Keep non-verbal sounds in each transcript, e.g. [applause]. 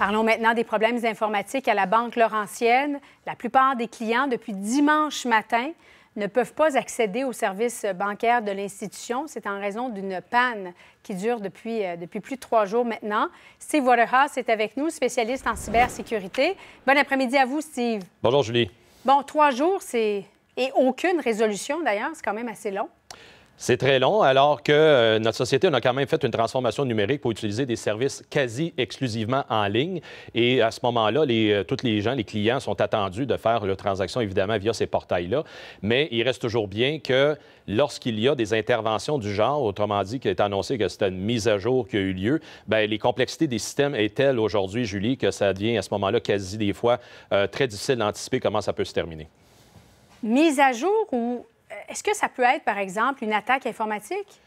Parlons maintenant des problèmes informatiques à la Banque Laurentienne. La plupart des clients, depuis dimanche matin, ne peuvent pas accéder aux services bancaires de l'institution. C'est en raison d'une panne qui dure depuis, euh, depuis plus de trois jours maintenant. Steve Waterhouse est avec nous, spécialiste en cybersécurité. Bon après-midi à vous, Steve. Bonjour, Julie. Bon, trois jours, c'est... Et aucune résolution, d'ailleurs, c'est quand même assez long. C'est très long, alors que euh, notre société, on a quand même fait une transformation numérique pour utiliser des services quasi exclusivement en ligne. Et à ce moment-là, euh, tous les gens, les clients sont attendus de faire leur transaction, évidemment, via ces portails-là. Mais il reste toujours bien que lorsqu'il y a des interventions du genre, autrement dit, qu'il est annoncé que c'est une mise à jour qui a eu lieu, ben, les complexités des systèmes est telles aujourd'hui, Julie, que ça devient à ce moment-là quasi des fois euh, très difficile d'anticiper comment ça peut se terminer. Mise à jour ou est-ce que ça peut être, par exemple, une attaque informatique?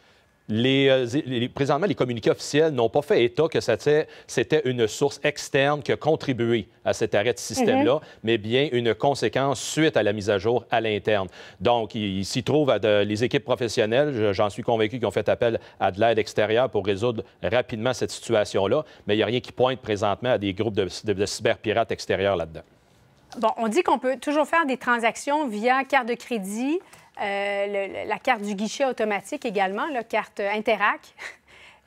Euh, présentement, les communiqués officiels n'ont pas fait état que c'était une source externe qui a contribué à cet arrêt de mhm. système-là, mais bien une conséquence suite à la mise à jour à l'interne. Donc, il, s'y trouve à les équipes professionnelles, j'en suis convaincu, qu'ils ont fait appel à de l'aide extérieure pour résoudre rapidement cette situation-là, mais il n'y a rien qui pointe présentement à des groupes de, de cyberpirates extérieurs là-dedans. Bon, on dit qu'on peut toujours faire des transactions via carte de crédit, euh, la carte du guichet automatique également, la carte Interac. [laughs]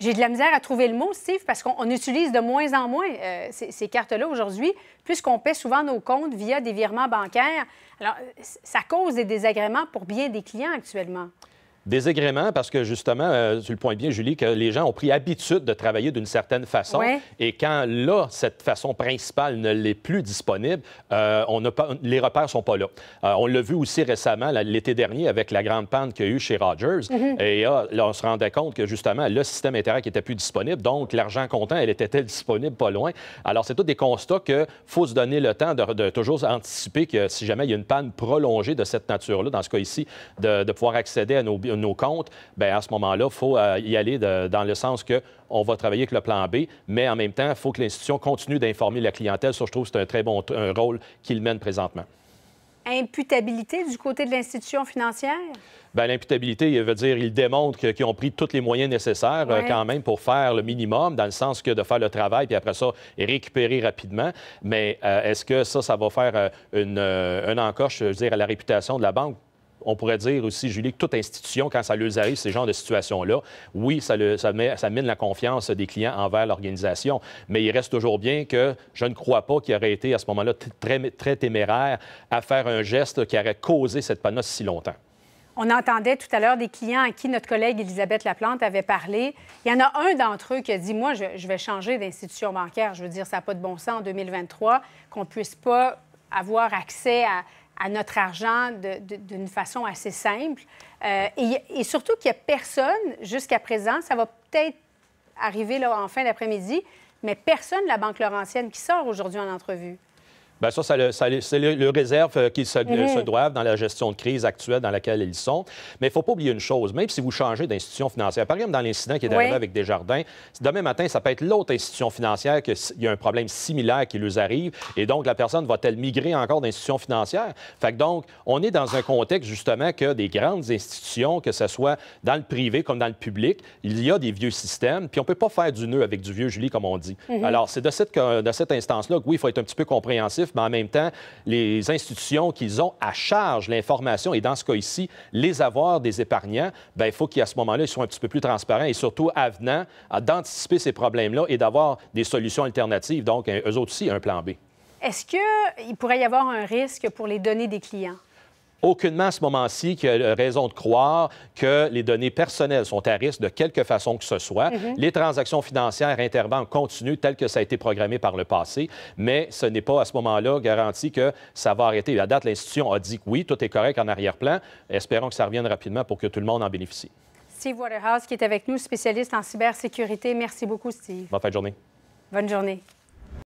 J'ai de la misère à trouver le mot, Steve, parce qu'on utilise de moins en moins euh, ces, ces cartes-là aujourd'hui, puisqu'on paie souvent nos comptes via des virements bancaires. Alors, ça cause des désagréments pour bien des clients actuellement désagréments parce que justement, euh, tu le pointes bien, Julie, que les gens ont pris habitude de travailler d'une certaine façon. Et quand là, cette façon principale ne l'est plus disponible, euh, on les repères sont pas là. Euh, on l'a vu aussi récemment, l'été dernier, avec la grande panne qu'il y a eu chez Rogers. Mm-hmm. Et là, on se rendait compte que justement, le système qui était plus disponible. Donc, l'argent comptant, elle était elle disponible pas loin. Alors, c'est tout des constats qu'il faut se donner le temps de, toujours anticiper que si jamais il y a une panne prolongée de cette nature-là, dans ce cas ici, de, pouvoir accéder à nos nos comptes, bien, à ce moment-là, il faut euh, y aller dans le sens que on va travailler avec le plan B, mais en même temps, il faut que l'institution continue d'informer la clientèle. Ça, je trouve c'est un très bon rôle qu'il mène présentement imputabilité du côté de l'institution financière? Bien, l'imputabilité, veut dire, il démontrent qu'ils ont pris tous les moyens nécessaires euh, quand même pour faire le minimum, dans le sens que de faire le travail, puis après ça, récupérer rapidement. Mais euh, est-ce que ça, ça va faire une, une encoche, je veux dire, à la réputation de la banque? on pourrait dire aussi, Julie, que toute institution, quand ça leur arrive, ces genres de situations-là, oui, ça, mine la confiance des clients envers l'organisation, mais il reste toujours bien que je ne crois pas qu'il aurait été à ce moment-là très, très téméraire à faire un geste qui aurait causé cette panne si longtemps. On entendait tout à l'heure des clients à qui notre collègue Elisabeth Laplante avait parlé. Il y en a un d'entre eux qui a dit Moi, je, je vais changer d'institution bancaire. Je veux dire, ça n'a pas de bon sens en 2023 qu'on ne puisse pas avoir accès à à notre argent d'une façon assez simple. Euh, et, surtout qu'il n'y a personne jusqu'à présent, ça va peut-être arriver là, en fin d'après-midi, mais personne de la Banque Laurentienne qui sort aujourd'hui en entrevue. Bien, ça, c'est le, réserve euh, qu'ils euh, se, doivent dans la gestion de crise actuelle dans laquelle ils sont. Mais il ne faut pas oublier une chose, même si vous changez d'institution financière, par exemple dans l'incident qui est arrivé avec Desjardins, demain matin, ça peut être l'autre institution financière qu'il y a un problème similaire qui lui arrive, et donc la personne va-t-elle migrer encore d'institution financière? Fait que donc, on est dans un contexte justement que des grandes institutions, que ce soit dans le privé comme dans le public, il y a des vieux systèmes, puis on ne peut pas faire du nœud avec du vieux Julie, comme on dit. Mm-hmm. Alors, c'est de cette, euh, de cette instance-là que, oui, il faut être un petit peu compréhensif mais en même temps, les institutions qu'ils ont à charge l'information, et dans ce cas ici, les avoirs des épargnants, bien, il faut qu'à ce moment-là, ils soient un petit peu plus transparents et surtout avenants d'anticiper ces problèmes-là et d'avoir des solutions alternatives. Donc, eux aussi, un plan B. Est-ce qu'il pourrait y avoir un risque pour les données des clients? aucunement à ce moment-ci qu'il a euh, raison de croire que les données personnelles sont à risque de quelque façon que ce soit. Mhm. Les transactions financières interbanques continuent telles que ça a été programmé par le passé, mais ce n'est pas à ce moment-là garanti que ça va arrêter. La date, l'institution a dit que oui, tout est correct en arrière-plan. Espérons que ça revienne rapidement pour que tout le monde en bénéficie. Steve Waterhouse qui est avec nous, spécialiste en cybersécurité. Merci beaucoup, Steve. Bonne fin de journée. Bonne journée.